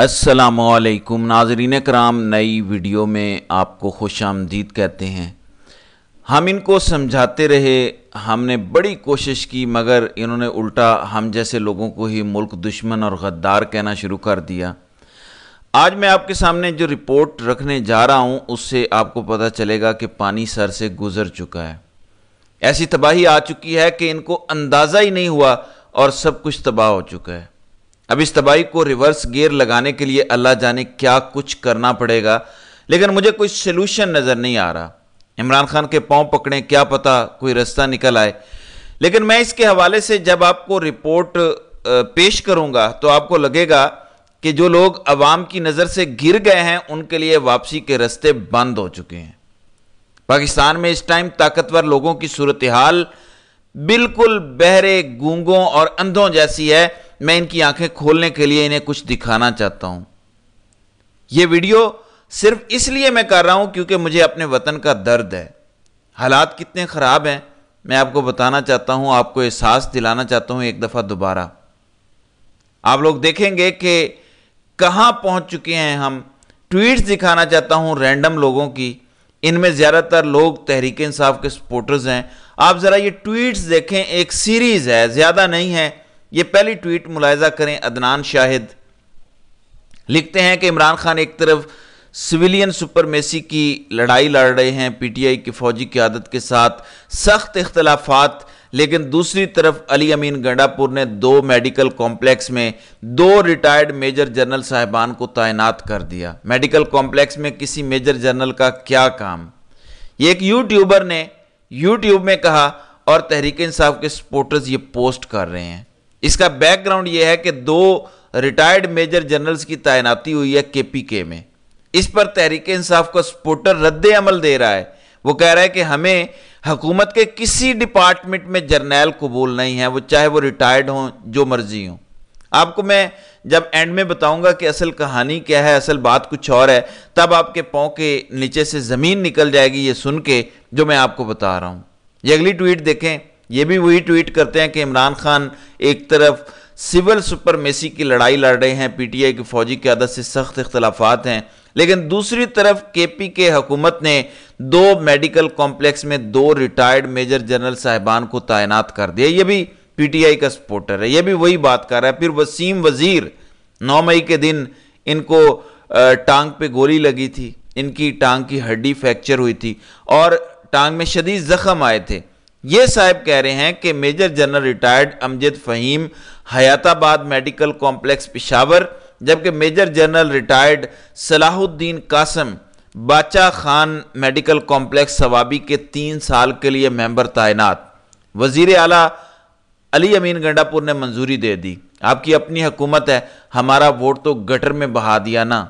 असलकुम नाजरीन कराम नई वीडियो में आपको खुश आमदीद कहते हैं हम इनको समझाते रहे हमने बड़ी कोशिश की मगर इन्होंने उल्टा हम जैसे लोगों को ही मुल्क दुश्मन और गद्दार कहना शुरू कर दिया आज मैं आपके सामने जो रिपोर्ट रखने जा रहा हूँ उससे आपको पता चलेगा कि पानी सर से गुजर चुका है ऐसी तबाही आ चुकी है कि इनको अंदाज़ा ही नहीं हुआ और सब कुछ तबाह हो चुका है अब इस तबाही को रिवर्स गियर लगाने के लिए अल्लाह जाने क्या कुछ करना पड़ेगा लेकिन मुझे कोई सोल्यूशन नज़र नहीं आ रहा इमरान खान के पाँव पकड़े क्या पता कोई रास्ता निकल आए लेकिन मैं इसके हवाले से जब आपको रिपोर्ट पेश करूंगा तो आपको लगेगा कि जो लोग अवाम की नज़र से गिर गए हैं उनके लिए वापसी के रस्ते बंद हो चुके हैं पाकिस्तान में इस टाइम ताकतवर लोगों की सूरत हाल बिल्कुल बहरे गूंगों और अंधों जैसी है मैं इनकी आंखें खोलने के लिए इन्हें कुछ दिखाना चाहता हूं यह वीडियो सिर्फ इसलिए मैं कर रहा हूं क्योंकि मुझे अपने वतन का दर्द है हालात कितने ख़राब हैं मैं आपको बताना चाहता हूं आपको एहसास दिलाना चाहता हूं एक दफ़ा दोबारा आप लोग देखेंगे कि कहाँ पहुंच चुके हैं हम ट्वीट्स दिखाना चाहता हूं रैंडम लोगों की इनमें ज़्यादातर लोग तहरीक इंसाफ के सपोर्टर्स हैं आप ज़रा ये ट्वीट्स देखें एक सीरीज़ है ज़्यादा नहीं है ये पहली ट्वीट मुलायजा करें अदनान शाहिद लिखते हैं कि इमरान खान एक तरफ सिविलियन सुपरमेसी की लड़ाई लड़ रहे हैं पीटीआई की फौजी आदत के साथ सख्त इख्तलाफात लेकिन दूसरी तरफ अली अमीन गंडापुर ने दो मेडिकल कॉम्प्लेक्स में दो रिटायर्ड मेजर जनरल साहिबान को तैनात कर दिया मेडिकल कॉम्प्लेक्स में किसी मेजर जनरल का क्या काम ये एक यूट्यूबर ने यूट्यूब में कहा और तहरीक इंसाफ के सपोर्टर्स ये पोस्ट कर रहे हैं इसका बैकग्राउंड यह है कि दो रिटायर्ड मेजर जनरल्स की तैनाती हुई है केपीके में इस पर तहरीक इंसाफ का सपोर्टर रद्द अमल दे रहा है वो कह रहा है कि हमें हकूमत के किसी डिपार्टमेंट में जर्नैल कबूल नहीं है वो चाहे वो रिटायर्ड हों जो मर्जी हों आपको मैं जब एंड में बताऊंगा कि असल कहानी क्या है असल बात कुछ और है तब आपके पाँव के नीचे से ज़मीन निकल जाएगी ये सुन के जो मैं आपको बता रहा हूँ ये अगली ट्वीट देखें ये भी वही ट्वीट करते हैं कि इमरान खान एक तरफ सिविल सुपरमेसी की लड़ाई लड़ रहे हैं पीटीआई की फौजी क्यादत से सख्त इख्तलाफात हैं लेकिन दूसरी तरफ के पी के हुकूमत ने दो मेडिकल कॉम्प्लेक्स में दो रिटायर्ड मेजर जनरल साहिबान को तैनात कर दिया ये भी पीटीआई का सपोर्टर है ये भी वही बात कर रहा है फिर वसीम वजीर नौ मई के दिन इनको टांग पे गोली लगी थी इनकी टांग की हड्डी फ्रैक्चर हुई थी और टांग में शदीद जख्म आए थे ये साहब कह रहे हैं कि major general retired Amjad Faheem Hayatabad medical complex Peshawar जबकि major general retired Salahuddin Qasim Bacha Khan medical complex Swabi के तीन साल के लिए मेंबर तैनात वजीर अला अली अमीन गंडापुर ने मंजूरी दे दी आपकी अपनी हुकूमत है हमारा वोट तो गटर में बहा दिया ना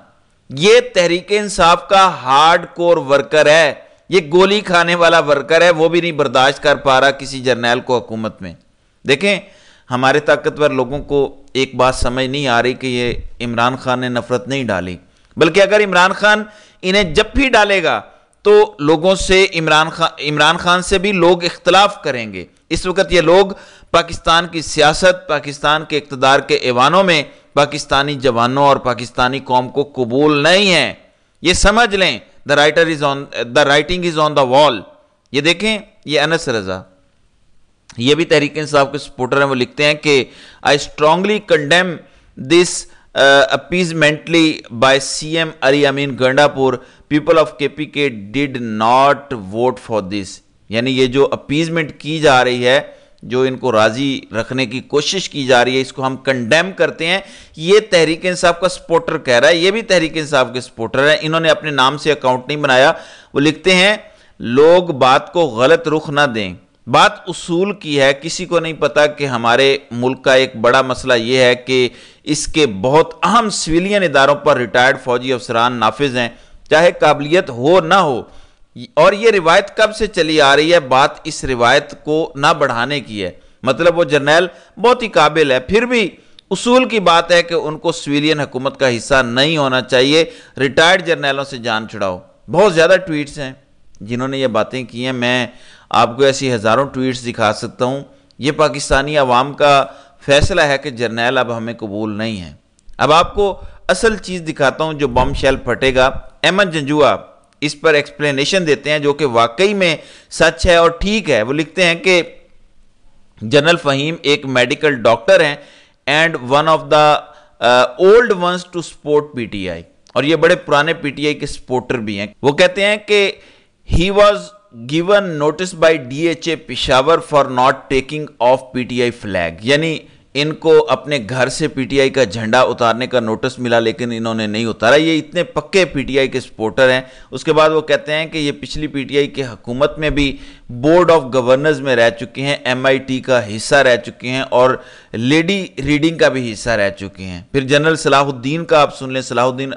ये तहरीक इंसाफ का हार्ड कोर वर्कर है ये गोली खाने वाला वर्कर है वो भी नहीं बर्दाश्त कर पा रहा किसी जर्नैल को हुकूमत में देखें हमारे ताकतवर लोगों को एक बात समझ नहीं आ रही कि ये इमरान खान ने नफ़रत नहीं डाली बल्कि अगर इमरान खान इन्हें जब भी डालेगा तो लोगों से इमरान खान इमरान खान से भी लोग इख्तलाफ करेंगे इस वक्त ये लोग पाकिस्तान की सियासत पाकिस्तान के इकतदार के ऐवानों में पाकिस्तानी जवानों और पाकिस्तानी कौम को कबूल नहीं है ये समझ लें the writer is on the writing is on the wall ये देखें ये अनस रजा ये भी तहरीक इंसाफ के सपोर्टर हैं वो लिखते हैं कि आई स्ट्रांगली कंडेम दिस अपीजमेंटली by C M Ali Amin Gandapur people of K P K did not vote for this यानी ये जो अपीजमेंट की जा रही है जो इनको राजी रखने की कोशिश की जा रही है इसको हम कंडेम करते हैं ये तहरीक इंसाफ का सपोर्टर कह रहा है ये भी तहरीक इंसाफ के सपोर्टर है इन्होंने अपने नाम से अकाउंट नहीं बनाया वो लिखते हैं लोग बात को गलत रुख ना दें बात उसूल की है किसी को नहीं पता कि हमारे मुल्क का एक बड़ा मसला ये है कि इसके बहुत अहम सिविलियन इदारों पर रिटायर्ड फौजी अफसरान नाफिज हैं चाहे काबिलियत हो ना हो और ये रिवायत कब से चली आ रही है बात इस रिवायत को ना बढ़ाने की है मतलब वो जर्नैल बहुत ही काबिल है फिर भी उसूल की बात है कि उनको सिविलियन हुकूमत का हिस्सा नहीं होना चाहिए रिटायर्ड जर्नैलों से जान छुड़ाओ बहुत ज़्यादा ट्वीट्स हैं जिन्होंने ये बातें की हैं मैं आपको ऐसी हज़ारों ट्वीट्स दिखा सकता हूँ ये पाकिस्तानी आवाम का फैसला है कि जर्नैल अब हमें कबूल नहीं है अब आपको असल चीज़ दिखाता हूँ जो बम शैल फटेगा अहमद जंजुआ इस पर एक्सप्लेनेशन देते हैं जो कि वाकई में सच है और ठीक है वो लिखते हैं कि जनरल फहीम एक मेडिकल डॉक्टर हैं and one of the old ones to support PTI और ये बड़े पुराने पीटीआई के सपोर्टर भी हैं वो कहते हैं कि he was given notice by D H A Peshawar for not taking off PTI flag यानी इनको अपने घर से पीटीआई का झंडा उतारने का नोटिस मिला लेकिन इन्होंने नहीं उतारा ये इतने पक्के पीटीआई के सपोर्टर हैं उसके बाद वो कहते हैं कि ये पिछली पीटीआई के हुकूमत में भी बोर्ड ऑफ गवर्नर्स में रह चुके हैं एम का हिस्सा रह चुके हैं और लेडी रीडिंग का भी हिस्सा रह चुके हैं फिर जनरल सलाहुद्दीन का आप सुन लें सलाहुद्दीन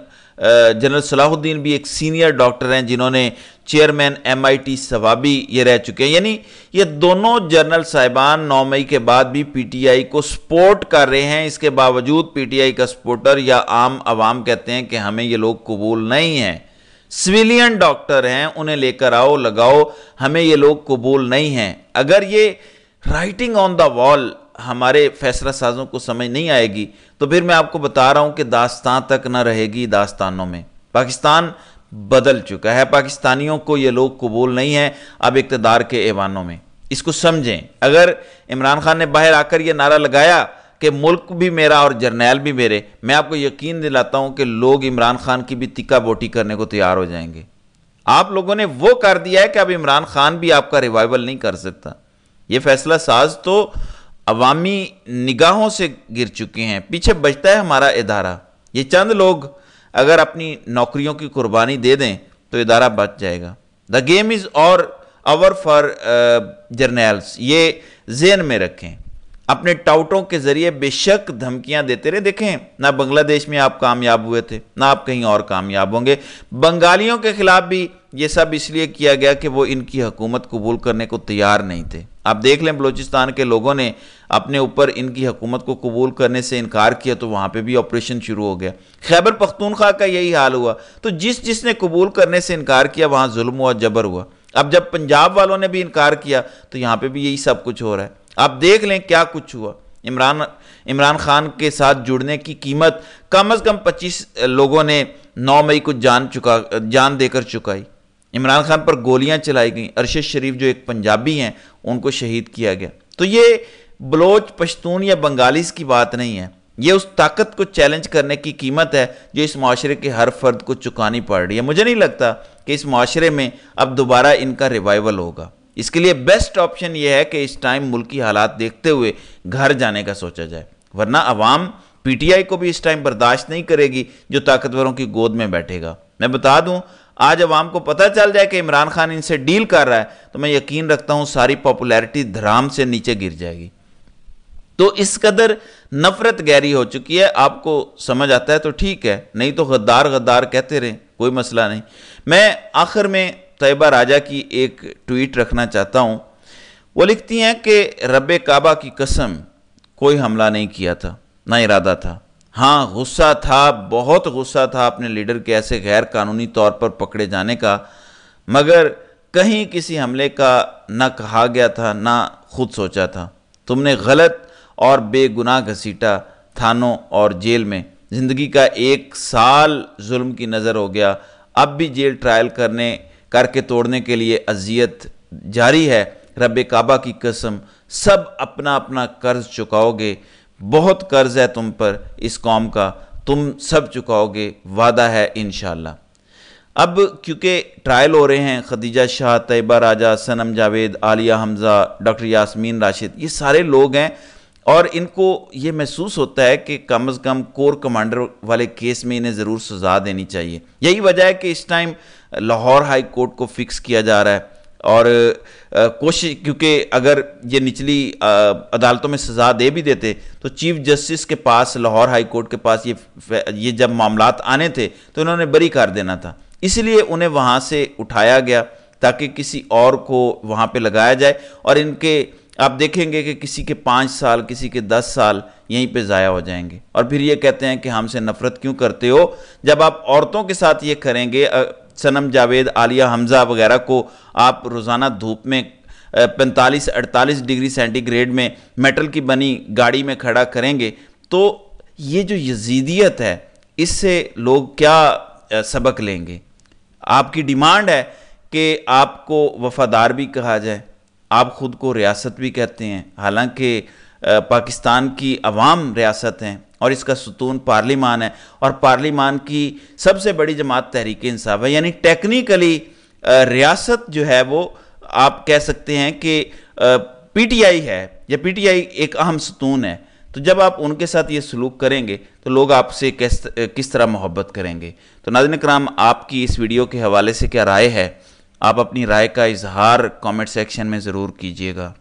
जनरल सलाहुद्दीन भी एक सीनियर डॉक्टर हैं जिन्होंने chairman M I T Swabi ये रह चुके हैं यानी ये दोनों जनरल साहिबान नौ मई के बाद भी पी टी आई को सपोर्ट कर रहे हैं इसके बावजूद पी टी आई का सपोर्टर या आम आवाम कहते हैं कि हमें ये लोग कबूल नहीं हैं सिविलियन डॉक्टर हैं उन्हें लेकर आओ लगाओ हमें ये लोग कबूल नहीं हैं अगर ये राइटिंग ऑन द वॉल हमारे फैसला साजों को समझ नहीं आएगी तो फिर मैं आपको बता रहा हूं कि दास्तान तक ना रहेगी दास्तानों में पाकिस्तान बदल चुका है पाकिस्तानियों को ये लोग कबूल नहीं है अब इकतदार के ऐवानों में इसको समझें अगर इमरान खान ने बाहर आकर यह नारा लगाया कि मुल्क भी मेरा और जर्नैल भी मेरे मैं आपको यकीन दिलाता हूं कि लोग इमरान खान की भी तिक्का बोटी करने को तैयार हो जाएंगे आप लोगों ने वो कर दिया है कि अब इमरान खान भी आपका रिवाइवल नहीं कर सकता ये फैसला साज तो अवामी निगाहों से गिर चुके हैं पीछे बचता है हमारा इदारा ये चंद लोग अगर अपनी नौकरियों की कुर्बानी दे दें तो इदारा बच जाएगा the game is over for generals ये जेन में रखें अपने टाउटों के जरिए बेशक धमकियां देते रहे देखें ना बांग्लादेश में आप कामयाब हुए थे ना आप कहीं और कामयाब होंगे बंगालियों के खिलाफ भी ये सब इसलिए किया गया कि वो इनकी हुकूमत कबूल करने को तैयार नहीं थे आप देख लें बलूचिस्तान के लोगों ने अपने ऊपर इनकी हुकूमत को कबूल करने से इनकार किया तो वहाँ पे भी ऑपरेशन शुरू हो गया खैबर पख्तूनख्वा का यही हाल हुआ तो जिस जिसने कबूल करने से इनकार किया वहाँ जुल्म हुआ जबर हुआ अब जब पंजाब वालों ने भी इनकार किया तो यहाँ पर भी यही सब कुछ हो रहा है आप देख लें क्या कुछ हुआ इमरान इमरान खान के साथ जुड़ने की कीमत कम अज़ कम 25 लोगों ने 9 मई को जान चुका जान देकर चुकाई इमरान खान पर गोलियां चलाई गई अरशद शरीफ जो एक पंजाबी हैं उनको शहीद किया गया तो ये बलोच पश्तून या बंगालीस की बात नहीं है ये उस ताकत को चैलेंज करने की कीमत है जो इस माशरे के हर फर्द को चुकानी पड़ रही है मुझे नहीं लगता कि इस माशरे में अब दोबारा इनका रिवाइवल होगा इसके लिए बेस्ट ऑप्शन यह है कि इस टाइम मुल्क की हालात देखते हुए घर जाने का सोचा जाए वरना अवाम पीटीआई को भी इस टाइम बर्दाश्त नहीं करेगी जो ताकतवरों की गोद में बैठेगा मैं बता दूं आज अवाम को पता चल जाए कि इमरान खान इनसे डील कर रहा है तो मैं यकीन रखता हूं सारी पॉपुलैरिटी धराम से नीचे गिर जाएगी तो इस कदर नफरत गहरी हो चुकी है आपको समझ आता है तो ठीक है नहीं तो गद्दार गद्दार कहते रहे कोई मसला नहीं मैं आखिर में तयबा राजा की एक ट्वीट रखना चाहता हूँ वो लिखती हैं कि रब काबा की कसम कोई हमला नहीं किया था ना इरादा था हाँ गुस्सा था बहुत गुस्सा था अपने लीडर के ऐसे गैर कानूनी तौर पर पकड़े जाने का मगर कहीं किसी हमले का ना कहा गया था ना खुद सोचा था तुमने गलत और बेगुनाह घसीटा थानों और जेल में ज़िंदगी का एक साल जुल्म की नज़र हो गया अब भी जेल ट्रायल करने करके तोड़ने के लिए अजियत जारी है रब काबा की कसम सब अपना अपना कर्ज चुकाओगे बहुत कर्ज है तुम पर इस कौम का तुम सब चुकाओगे वादा है इन अब क्योंकि ट्रायल हो रहे हैं खदीजा शाह तैयबा राजा सनम जावेद आलिया हमज़ा डॉक्टर यासमीन राशिद ये सारे लोग हैं और इनको ये महसूस होता है कि कम अज़ कम कोर कमांडर वाले केस में इन्हें ज़रूर सजा देनी चाहिए यही वजह है कि इस टाइम लाहौर हाई कोर्ट को फिक्स किया जा रहा है और कोशिश क्योंकि अगर ये निचली आ, अदालतों में सज़ा दे भी देते तो चीफ जस्टिस के पास लाहौर हाई कोर्ट के पास ये ये जब मामला आने थे तो इन्होंने बरी कर देना था इसलिए उन्हें वहाँ से उठाया गया ताकि किसी और को वहाँ पे लगाया जाए और इनके आप देखेंगे कि किसी के पाँच साल किसी के दस साल यहीं पे ज़ाया हो जाएंगे और फिर ये कहते हैं कि हमसे नफ़रत क्यों करते हो जब आप औरतों के साथ ये करेंगे सनम जावेद आलिया हमज़ा वगैरह को आप रोज़ाना धूप में पैंतालीस अड़तालीस डिग्री सेंटीग्रेड में मेटल की बनी गाड़ी में खड़ा करेंगे तो ये जो यजीदियत है इससे लोग क्या सबक लेंगे आपकी डिमांड है कि आपको वफादार भी कहा जाए आप ख़ुद को रियासत भी कहते हैं हालांकि पाकिस्तान की अवाम रियासत हैं और इसका सतून पार्लीमान है और पार्लीमान की सबसे बड़ी जमात तहरीक इंसाफ है यानी टेक्निकली रियासत जो है वो आप कह सकते हैं कि पीटीआई है या पीटीआई एक अहम सतून है तो जब आप उनके साथ ये सलूक करेंगे तो लोग आपसे किस किस तरह मोहब्बत करेंगे तो नाजन कराम आपकी इस वीडियो के हवाले से क्या राय है आप अपनी राय का इजहार कमेंट सेक्शन में ज़रूर कीजिएगा